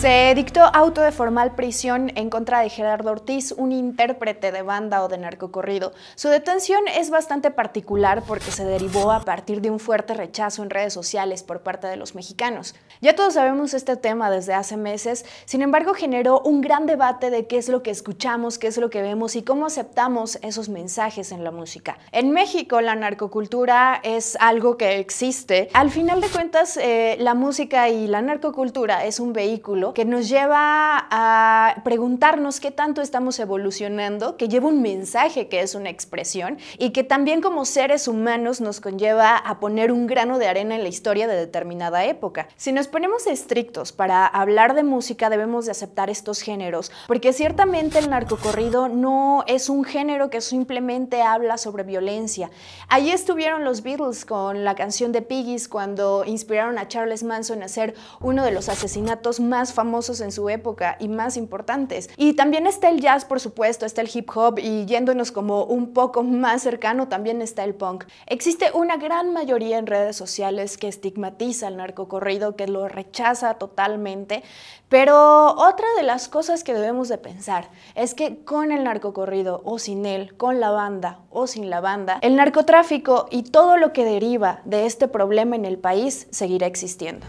Se dictó auto de formal prisión en contra de Gerardo Ortiz, un intérprete de banda o de narcocorrido. Su detención es bastante particular porque se derivó a partir de un fuerte rechazo en redes sociales por parte de los mexicanos. Ya todos sabemos este tema desde hace meses, sin embargo generó un gran debate de qué es lo que escuchamos, qué es lo que vemos y cómo aceptamos esos mensajes en la música. En México la narcocultura es algo que existe. Al final de cuentas, eh, la música y la narcocultura es un vehículo que nos lleva a preguntarnos qué tanto estamos evolucionando, que lleva un mensaje que es una expresión y que también como seres humanos nos conlleva a poner un grano de arena en la historia de determinada época. Si nos ponemos estrictos para hablar de música debemos de aceptar estos géneros, porque ciertamente el narcocorrido no es un género que simplemente habla sobre violencia. Allí estuvieron los Beatles con la canción de Piggies cuando inspiraron a Charles Manson a hacer uno de los asesinatos más famosos en su época y más importantes. Y también está el jazz, por supuesto, está el hip hop y yéndonos como un poco más cercano también está el punk. Existe una gran mayoría en redes sociales que estigmatiza el narcocorrido, que lo rechaza totalmente, pero otra de las cosas que debemos de pensar es que con el narcocorrido o sin él, con la banda o sin la banda, el narcotráfico y todo lo que deriva de este problema en el país seguirá existiendo.